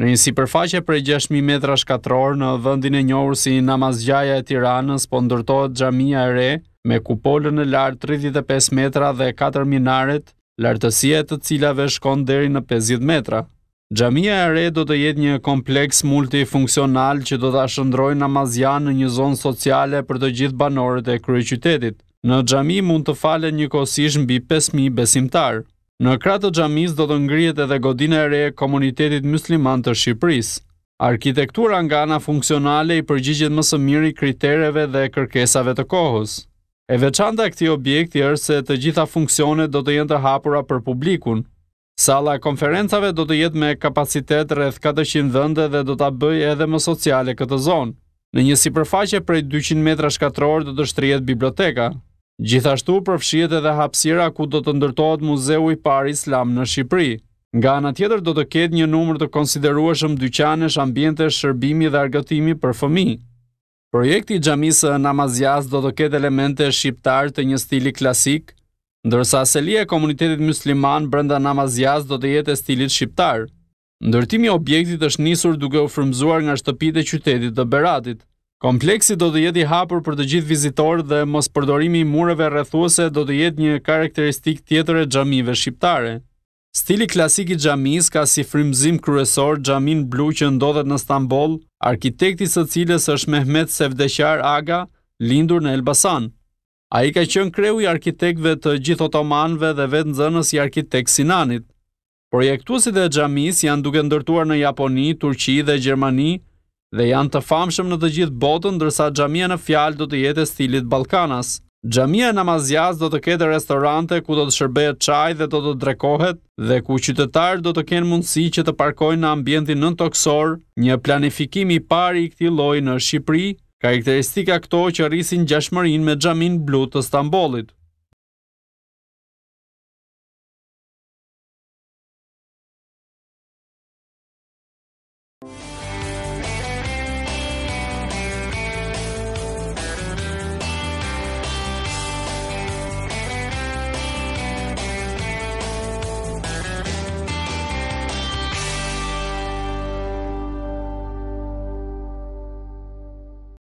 Në një si përfaqe për 6.000 metra shkatror në vëndin e njohur si Namazgjaja e Tiranës po ndërtojt Gjamija e Re me kupollën e lartë 35 metra dhe 4 minaret, lartësia e të cilave shkon deri në 50 metra. Gjamia e re do të jetë një kompleks multifunksional që do të ashëndroj namazja në një zonë sociale për të gjithë banorët e krye qytetit. Në gjami mund të fale një kosish mbi 5.000 besimtar. Në kratë të gjamis do të ngrijet edhe godina e re komunitetit musliman të Shqipëris. Arkitektura nga nga funksionale i përgjigjit mësë miri kritereve dhe kërkesave të kohës. E veçanda këti objekti është se të gjitha funksionet do të jenë të hapura për publikun, Sala konferencave do të jetë me kapacitet rreth 400 vende dhe do ta bëjë edhe më sociale këtë zonë. Në një sipërfaqe prej 200 metra katror do të shtrihet biblioteka. Gjithashtu përfshihet edhe hapësira ku do të ndërtohet Muzeu i Parë Islam në Shqipëri. Nga ana tjetër do të ketë një numër të konsiderueshëm dyqanesh, ambiente shërbimi dhe argëtimi për fëmijë. Projekti i xhamisë Namazjas do të ketë elemente shqiptare të një stili klasik, ndërsa selia e komunitetit musliman brenda namazjas do të jetë e stilit shqiptar. Ndërtimi objektit është nisur duke u frëmzuar nga shtëpitë e qytetit dhe beratit. Kompleksi do të jetë i hapur për të gjithë vizitorë dhe mos përdorimi i mureve rrethuese do të jetë një karakteristik tjetër e xhamive shqiptare. Stili klasik i xhamis ka si frymzim kryesor xhamin blu që ndodhet në Stamboll, arkitekti së cilës është Mehmet Sevdeqar Aga, lindur në Elbasan. A i ka qënë kreu i arkitekve të gjithë otomanve dhe vetë nëzënës i arkitek Sinanit. Projektuosit e gjamis janë duke ndërtuar në Japoni, Turqi dhe Gjermani dhe janë të famshëm në të gjithë botën ndërsa gjamia në fjalë do të jetë stilit Balkanas. Gjamia e namazjas do të kete restorante ku do të shërbejë qaj dhe do të drekohet dhe ku qytetarë do të kenë mundësi që të parkojnë në ambientin nën toksor, një planifikimi pari i këti loj në Shqipëri, Karakteristika këto që rrisin gjashmërin me gjamin blu të Stambolit.